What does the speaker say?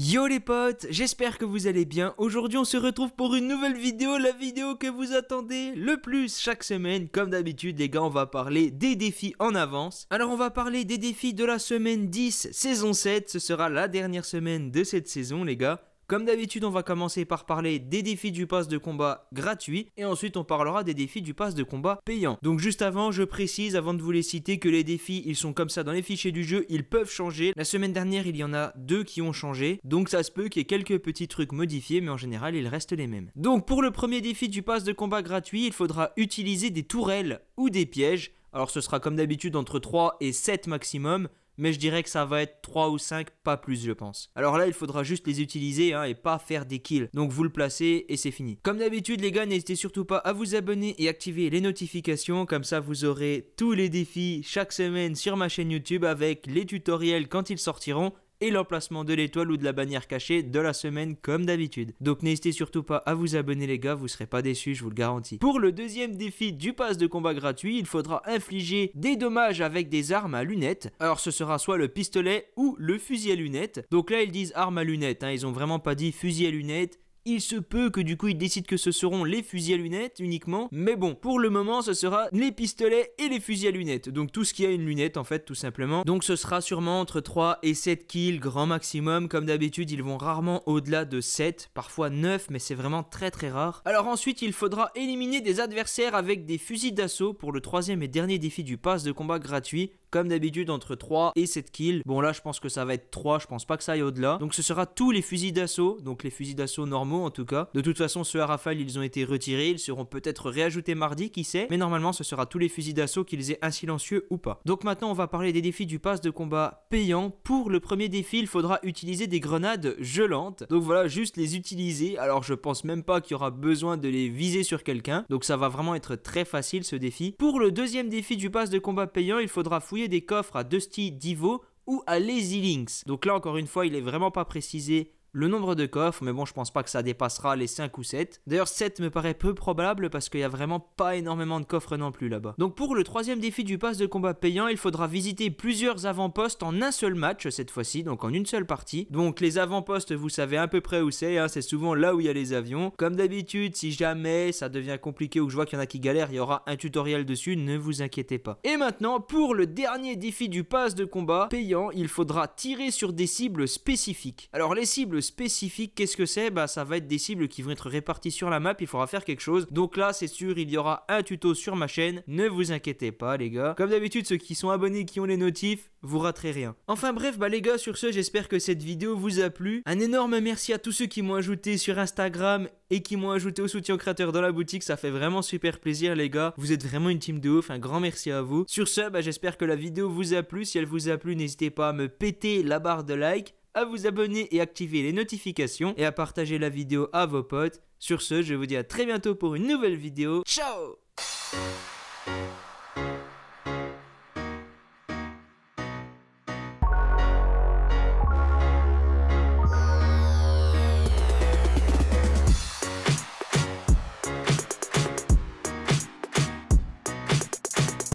Yo les potes, j'espère que vous allez bien. Aujourd'hui on se retrouve pour une nouvelle vidéo, la vidéo que vous attendez le plus chaque semaine. Comme d'habitude les gars, on va parler des défis en avance. Alors on va parler des défis de la semaine 10, saison 7. Ce sera la dernière semaine de cette saison les gars. Comme d'habitude, on va commencer par parler des défis du pass de combat gratuit et ensuite on parlera des défis du pass de combat payant. Donc juste avant, je précise avant de vous les citer que les défis, ils sont comme ça dans les fichiers du jeu, ils peuvent changer. La semaine dernière, il y en a deux qui ont changé, donc ça se peut qu'il y ait quelques petits trucs modifiés, mais en général, ils restent les mêmes. Donc pour le premier défi du pass de combat gratuit, il faudra utiliser des tourelles ou des pièges. Alors ce sera comme d'habitude entre 3 et 7 maximum mais je dirais que ça va être 3 ou 5, pas plus je pense. Alors là, il faudra juste les utiliser hein, et pas faire des kills. Donc vous le placez et c'est fini. Comme d'habitude les gars, n'hésitez surtout pas à vous abonner et activer les notifications, comme ça vous aurez tous les défis chaque semaine sur ma chaîne YouTube avec les tutoriels quand ils sortiront et l'emplacement de l'étoile ou de la bannière cachée de la semaine comme d'habitude. Donc n'hésitez surtout pas à vous abonner les gars, vous serez pas déçus, je vous le garantis. Pour le deuxième défi du pass de combat gratuit, il faudra infliger des dommages avec des armes à lunettes. Alors ce sera soit le pistolet ou le fusil à lunettes. Donc là ils disent armes à lunettes, hein. ils ont vraiment pas dit fusil à lunettes, il se peut que du coup ils décident que ce seront les fusils à lunettes uniquement, mais bon, pour le moment ce sera les pistolets et les fusils à lunettes, donc tout ce qui a une lunette en fait tout simplement. Donc ce sera sûrement entre 3 et 7 kills grand maximum, comme d'habitude ils vont rarement au-delà de 7, parfois 9, mais c'est vraiment très très rare. Alors ensuite il faudra éliminer des adversaires avec des fusils d'assaut pour le troisième et dernier défi du pass de combat gratuit, comme d'habitude entre 3 et 7 kills. Bon là je pense que ça va être 3, je pense pas que ça aille au-delà. Donc ce sera tous les fusils d'assaut, donc les fusils d'assaut normaux en tout cas. De toute façon ceux à rafale ils ont été retirés, ils seront peut-être réajoutés mardi, qui sait. Mais normalement ce sera tous les fusils d'assaut qu'ils aient un silencieux ou pas. Donc maintenant on va parler des défis du pass de combat payant. Pour le premier défi il faudra utiliser des grenades gelantes. Donc voilà juste les utiliser. Alors je pense même pas qu'il y aura besoin de les viser sur quelqu'un. Donc ça va vraiment être très facile ce défi. Pour le deuxième défi du pass de combat payant il faudra fouiller des coffres à Dusty Divo ou à Lazy Links. Donc là encore une fois, il est vraiment pas précisé le nombre de coffres, mais bon, je pense pas que ça dépassera les 5 ou 7. D'ailleurs, 7 me paraît peu probable parce qu'il y a vraiment pas énormément de coffres non plus là-bas. Donc pour le troisième défi du pass de combat payant, il faudra visiter plusieurs avant-postes en un seul match cette fois-ci, donc en une seule partie. Donc les avant-postes, vous savez à peu près où c'est, hein, c'est souvent là où il y a les avions. Comme d'habitude, si jamais ça devient compliqué ou que je vois qu'il y en a qui galèrent, il y aura un tutoriel dessus, ne vous inquiétez pas. Et maintenant, pour le dernier défi du pass de combat payant, il faudra tirer sur des cibles spécifiques. Alors les cibles spécifique. Qu'est-ce que c'est Bah ça va être des cibles qui vont être réparties sur la map, il faudra faire quelque chose. Donc là c'est sûr, il y aura un tuto sur ma chaîne, ne vous inquiétez pas les gars. Comme d'habitude, ceux qui sont abonnés, qui ont les notifs, vous raterez rien. Enfin bref, bah les gars, sur ce, j'espère que cette vidéo vous a plu. Un énorme merci à tous ceux qui m'ont ajouté sur Instagram et qui m'ont ajouté au soutien créateur dans la boutique, ça fait vraiment super plaisir les gars. Vous êtes vraiment une team de ouf, un grand merci à vous. Sur ce, bah, j'espère que la vidéo vous a plu. Si elle vous a plu, n'hésitez pas à me péter la barre de like à vous abonner et activer les notifications et à partager la vidéo à vos potes. Sur ce, je vous dis à très bientôt pour une nouvelle vidéo. Ciao